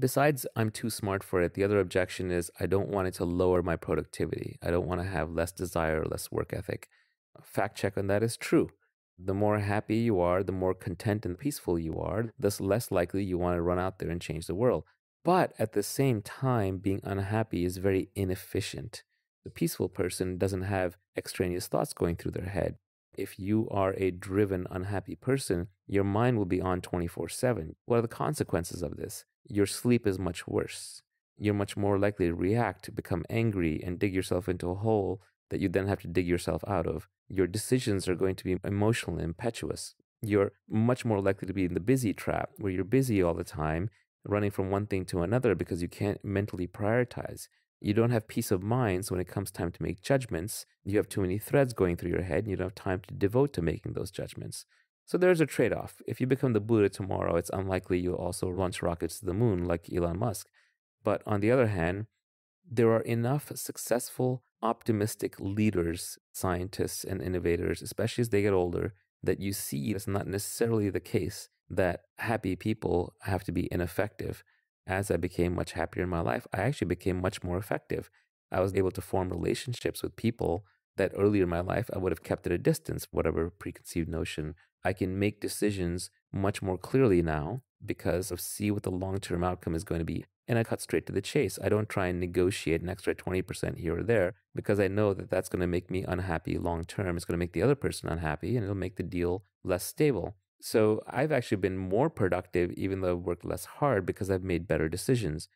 Besides, I'm too smart for it. The other objection is I don't want it to lower my productivity. I don't want to have less desire or less work ethic. Fact check on that is true. The more happy you are, the more content and peaceful you are, thus less likely you want to run out there and change the world. But at the same time, being unhappy is very inefficient. The peaceful person doesn't have extraneous thoughts going through their head. If you are a driven, unhappy person, your mind will be on 24 7. What are the consequences of this? your sleep is much worse. You're much more likely to react, become angry, and dig yourself into a hole that you then have to dig yourself out of. Your decisions are going to be emotional and impetuous. You're much more likely to be in the busy trap where you're busy all the time, running from one thing to another because you can't mentally prioritize. You don't have peace of mind, so when it comes time to make judgments, you have too many threads going through your head and you don't have time to devote to making those judgments. So there's a trade off. If you become the Buddha tomorrow, it's unlikely you'll also launch rockets to the moon like Elon Musk. But on the other hand, there are enough successful, optimistic leaders, scientists, and innovators, especially as they get older, that you see it's not necessarily the case that happy people have to be ineffective. As I became much happier in my life, I actually became much more effective. I was able to form relationships with people that earlier in my life I would have kept at a distance, whatever preconceived notion. I can make decisions much more clearly now because of see what the long term outcome is going to be. And I cut straight to the chase. I don't try and negotiate an extra 20% here or there because I know that that's going to make me unhappy long term. It's going to make the other person unhappy and it'll make the deal less stable. So I've actually been more productive even though I've worked less hard because I've made better decisions.